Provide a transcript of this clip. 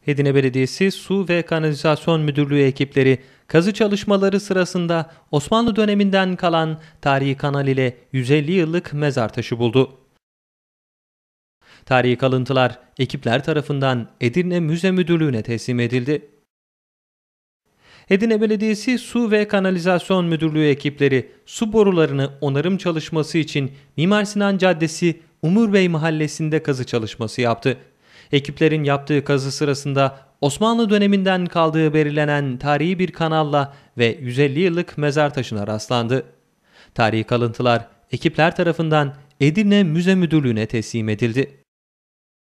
Hedine Belediyesi Su ve Kanalizasyon Müdürlüğü ekipleri kazı çalışmaları sırasında Osmanlı döneminden kalan tarihi kanal ile 150 yıllık mezar taşı buldu. Tarihi kalıntılar ekipler tarafından Edirne Müze Müdürlüğü'ne teslim edildi. Edirne Belediyesi Su ve Kanalizasyon Müdürlüğü ekipleri su borularını onarım çalışması için Mimar Sinan Caddesi Umur Bey Mahallesi'nde kazı çalışması yaptı. Ekiplerin yaptığı kazı sırasında Osmanlı döneminden kaldığı belirlenen tarihi bir kanalla ve 150 yıllık mezar taşına rastlandı. Tarihi kalıntılar ekipler tarafından Edirne Müze Müdürlüğü'ne teslim edildi.